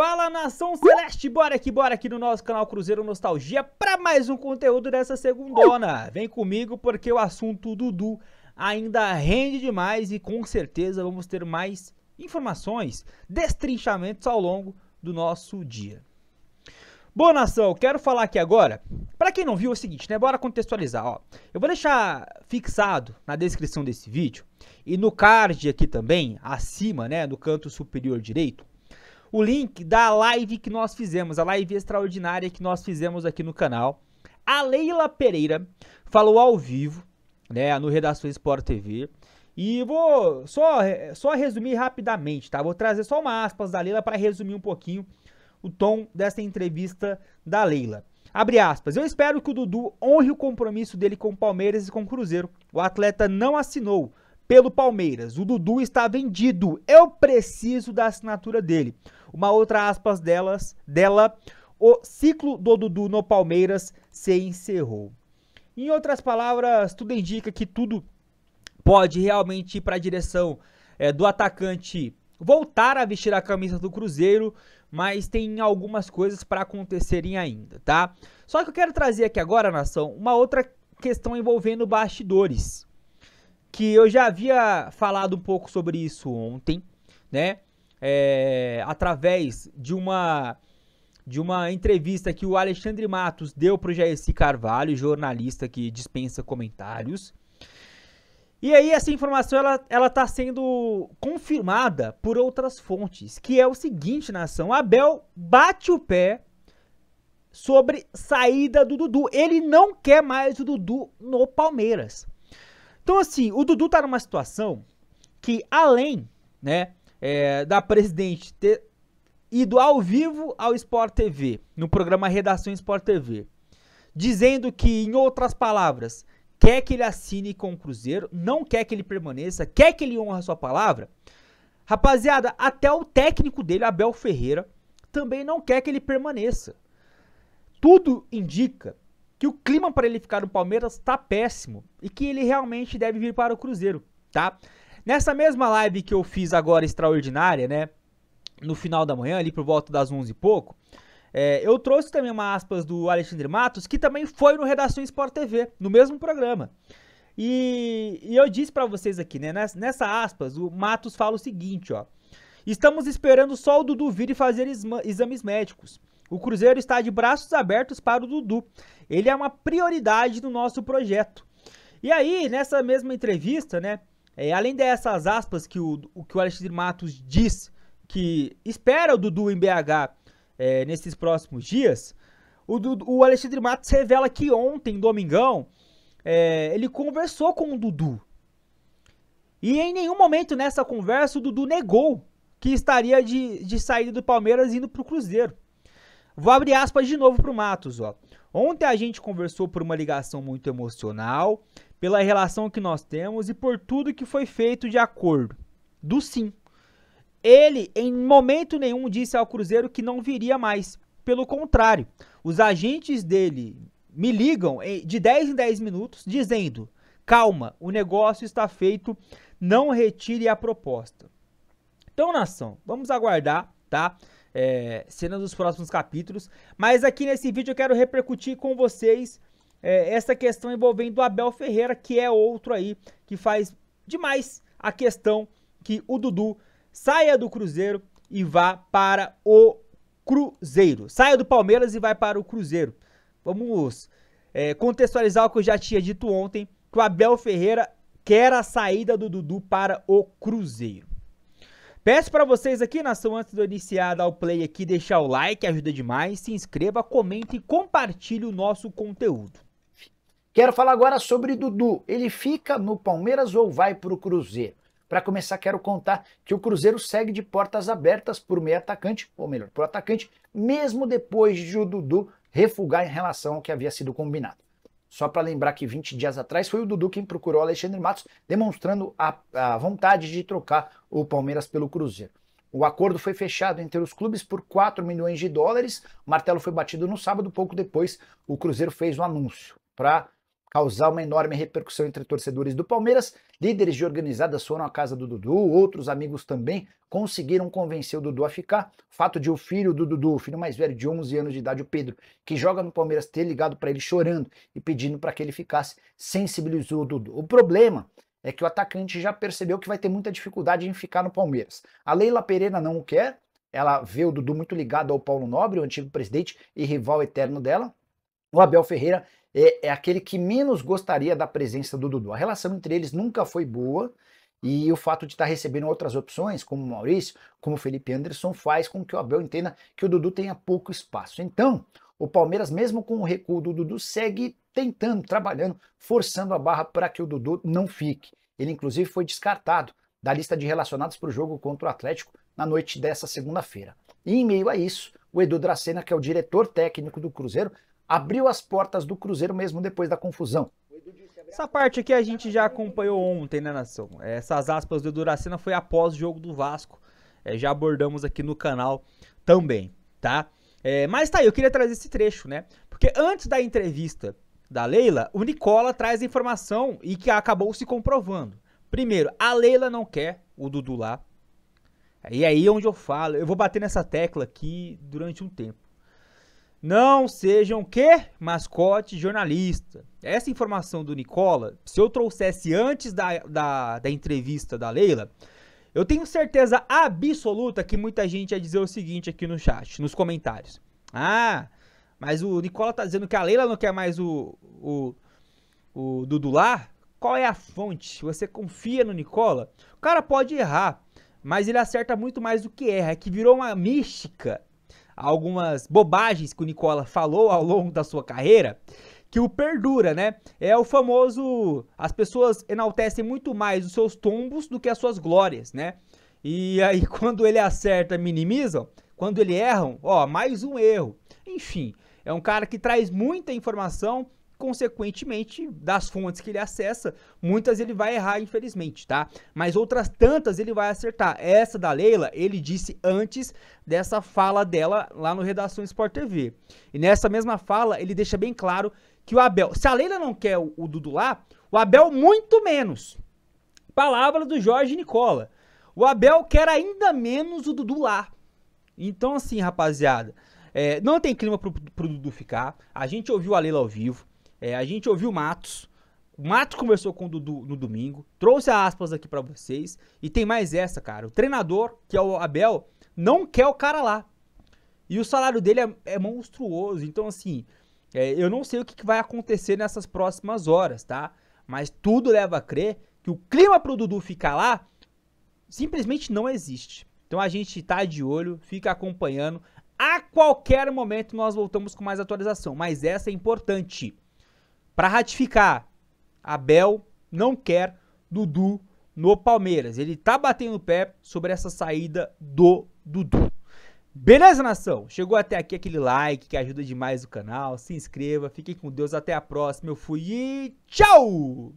Fala nação celeste, bora aqui, bora aqui no nosso canal Cruzeiro Nostalgia para mais um conteúdo dessa segundona. Vem comigo porque o assunto Dudu ainda rende demais e com certeza vamos ter mais informações, destrinchamentos ao longo do nosso dia. Boa nação, quero falar aqui agora. Para quem não viu é o seguinte, né? Bora contextualizar, ó. Eu vou deixar fixado na descrição desse vídeo e no card aqui também, acima, né, no canto superior direito o link da live que nós fizemos, a live extraordinária que nós fizemos aqui no canal. A Leila Pereira falou ao vivo, né, no Redação Sport TV. E vou só, eh, só resumir rapidamente, tá? Vou trazer só uma aspas da Leila para resumir um pouquinho o tom dessa entrevista da Leila. Abre aspas. Eu espero que o Dudu honre o compromisso dele com o Palmeiras e com o Cruzeiro. O atleta não assinou, pelo Palmeiras. O Dudu está vendido. Eu preciso da assinatura dele. Uma outra aspas delas, dela, o ciclo do Dudu no Palmeiras se encerrou. Em outras palavras, tudo indica que tudo pode realmente ir para a direção é, do atacante voltar a vestir a camisa do Cruzeiro, mas tem algumas coisas para acontecerem ainda, tá? Só que eu quero trazer aqui agora, nação, uma outra questão envolvendo bastidores que eu já havia falado um pouco sobre isso ontem, né? É, através de uma de uma entrevista que o Alexandre Matos deu para o Jairci Carvalho, jornalista que dispensa comentários. E aí essa informação ela ela está sendo confirmada por outras fontes, que é o seguinte, nação, Abel bate o pé sobre saída do Dudu. Ele não quer mais o Dudu no Palmeiras. Então, assim, o Dudu tá numa situação que, além, né, é, da presidente ter ido ao vivo ao Sport TV, no programa Redação Sport TV, dizendo que, em outras palavras, quer que ele assine com o Cruzeiro, não quer que ele permaneça, quer que ele honra a sua palavra. Rapaziada, até o técnico dele, Abel Ferreira, também não quer que ele permaneça. Tudo indica que o clima para ele ficar no Palmeiras está péssimo e que ele realmente deve vir para o Cruzeiro, tá? Nessa mesma live que eu fiz agora extraordinária, né, no final da manhã, ali por volta das 11 e pouco, é, eu trouxe também uma aspas do Alexandre Matos, que também foi no Redação Sport TV, no mesmo programa. E, e eu disse para vocês aqui, né, nessa aspas, o Matos fala o seguinte, ó. Estamos esperando só o Dudu vir e fazer exames médicos. O Cruzeiro está de braços abertos para o Dudu. Ele é uma prioridade do nosso projeto. E aí, nessa mesma entrevista, né? É, além dessas aspas que o, que o Alexandre Matos diz que espera o Dudu em BH é, nesses próximos dias, o, o, Alexandre Matos revela que ontem, domingão, é, ele conversou com o Dudu. E em nenhum momento nessa conversa o Dudu negou que estaria de, de saída do Palmeiras indo para o Cruzeiro. Vou abrir aspas de novo para o Matos. Ó. Ontem a gente conversou por uma ligação muito emocional, pela relação que nós temos e por tudo que foi feito de acordo. Do sim. Ele, em momento nenhum, disse ao Cruzeiro que não viria mais. Pelo contrário, os agentes dele me ligam eh, de 10 em 10 minutos dizendo: calma, o negócio está feito, não retire a proposta. Então, nação, vamos aguardar, tá? é, cenas dos próximos capítulos. Mas aqui nesse vídeo eu quero repercutir com vocês é, essa questão envolvendo o Abel Ferreira, que é outro aí que faz demais a questão que o Dudu saia do Cruzeiro e vá para o Cruzeiro. Saia do Palmeiras e vai para o Cruzeiro. Vamos é, contextualizar o que eu já tinha dito ontem, que o Abel Ferreira quer a saída do Dudu para o Cruzeiro. Peço para vocês aqui, nação, antes de eu iniciar, dar o play aqui, deixar o like, ajuda demais, se inscreva, comente e compartilhe o nosso conteúdo. Quero falar agora sobre Dudu. Ele fica no Palmeiras ou vai para o Cruzeiro? Para começar, quero contar que o Cruzeiro segue de portas abertas para o meio atacante, ou melhor, para o atacante, mesmo depois de o Dudu refugar em relação ao que havia sido combinado. Só para lembrar que 20 dias atrás foi o Dudu quem procurou Alexandre Matos, demonstrando a, a vontade de trocar o Palmeiras pelo Cruzeiro. O acordo foi fechado entre os clubes por 4 milhões de dólares. O martelo foi batido no sábado, pouco depois o Cruzeiro fez o um anúncio para causar uma enorme repercussão entre torcedores do Palmeiras. Líderes de organizadas foram à casa do Dudu, outros amigos também conseguiram convencer o Dudu a ficar. O fato de o filho do Dudu, o filho mais velho de 11 anos de idade, o Pedro, que joga no Palmeiras, ter ligado para ele chorando e pedindo para que ele ficasse, sensibilizou o Dudu. O problema é que o atacante já percebeu que vai ter muita dificuldade em ficar no Palmeiras. A Leila Pereira não o quer, ela vê o Dudu muito ligado ao Paulo Nobre, o antigo presidente e rival eterno dela. O Abel Ferreira é, é aquele que menos gostaria da presença do Dudu. A relação entre eles nunca foi boa, e o fato de estar tá recebendo outras opções, como o Maurício, como o Felipe Anderson, faz com que o Abel entenda que o Dudu tenha pouco espaço. Então, o Palmeiras, mesmo com o recuo do Dudu, segue tentando, trabalhando, forçando a barra para que o Dudu não fique. Ele, inclusive, foi descartado da lista de relacionados para o jogo contra o Atlético na noite dessa segunda-feira. E em meio a isso, o Edu Dracena, que é o diretor técnico do Cruzeiro, abriu as portas do Cruzeiro mesmo depois da confusão. Essa parte aqui a gente já acompanhou ontem, né, nação? Essas aspas do Duracena foi após o jogo do Vasco. É, já abordamos aqui no canal também, tá? É, mas tá aí, eu queria trazer esse trecho, né? Porque antes da entrevista da Leila, o Nicola traz a informação e que acabou se comprovando. Primeiro, a Leila não quer o Dudu lá. E aí é onde eu falo, eu vou bater nessa tecla aqui durante um tempo. Não sejam que mascote jornalista. Essa informação do Nicola, se eu trouxesse antes da, da, da entrevista da Leila, eu tenho certeza absoluta que muita gente ia dizer o seguinte aqui no chat, nos comentários. Ah, mas o Nicola tá dizendo que a Leila não quer mais o, o, o Dudu lá? Qual é a fonte? Você confia no Nicola? O cara pode errar, mas ele acerta muito mais do que erra. É que virou uma mística algumas bobagens que o Nicola falou ao longo da sua carreira, que o perdura, né? É o famoso. As pessoas enaltecem muito mais os seus tombos do que as suas glórias, né? E aí, quando ele acerta, minimizam. Quando ele erra, ó, mais um erro. Enfim, é um cara que traz muita informação consequentemente, das fontes que ele acessa, muitas ele vai errar, infelizmente, tá? Mas outras tantas ele vai acertar. Essa da Leila, ele disse antes dessa fala dela lá no Redação Sport TV. E nessa mesma fala, ele deixa bem claro que o Abel, se a Leila não quer o, o Dudu lá, o Abel muito menos. palavra do Jorge Nicola. O Abel quer ainda menos o Dudu lá. Então, assim, rapaziada, é, não tem clima pro, pro Dudu ficar. A gente ouviu a Leila ao vivo. É, a gente ouviu o Matos. O Matos conversou com o Dudu no domingo, trouxe aspas aqui para vocês. E tem mais essa, cara. O treinador, que é o Abel, não quer o cara lá. E o salário dele é, é monstruoso. Então, assim, é, eu não sei o que, que, vai acontecer nessas próximas horas, tá? Mas tudo leva a crer que o clima pro Dudu ficar lá simplesmente não existe. Então a gente tá de olho, fica acompanhando. A qualquer momento nós voltamos com mais atualização, mas essa é importante. Para ratificar, Abel não quer Dudu no Palmeiras. Ele tá batendo o pé sobre essa saída do Dudu. Beleza, nação? Chegou até aqui aquele like que ajuda demais o canal. Se inscreva, fiquem com Deus, até a próxima. Eu fui e tchau!